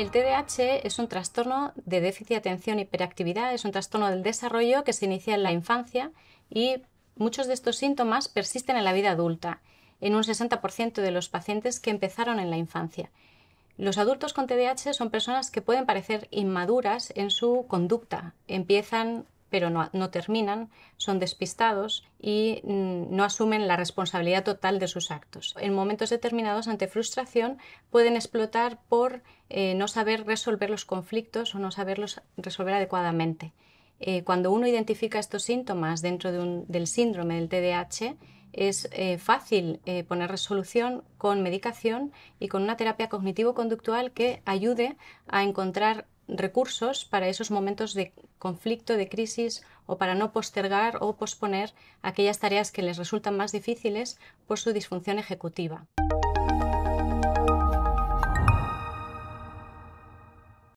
El TDAH es un trastorno de déficit de atención y hiperactividad, es un trastorno del desarrollo que se inicia en la infancia y muchos de estos síntomas persisten en la vida adulta, en un 60% de los pacientes que empezaron en la infancia. Los adultos con TDAH son personas que pueden parecer inmaduras en su conducta, empiezan pero no, terminan, son despistados y mm, no asumen la responsabilidad total de sus actos. En momentos determinados, ante frustración, pueden explotar por eh, no saber resolver los conflictos o no saberlos resolver adecuadamente. Eh, cuando uno identifica estos síntomas dentro del síndrome del TDAH, es eh, fácil poner resolución con medicación y con una terapia cognitivo-conductual que ayude a encontrar recursos para esos momentos de conflicto, de crisis o para no postergar o posponer aquellas tareas que les resultan más difíciles por su disfunción ejecutiva.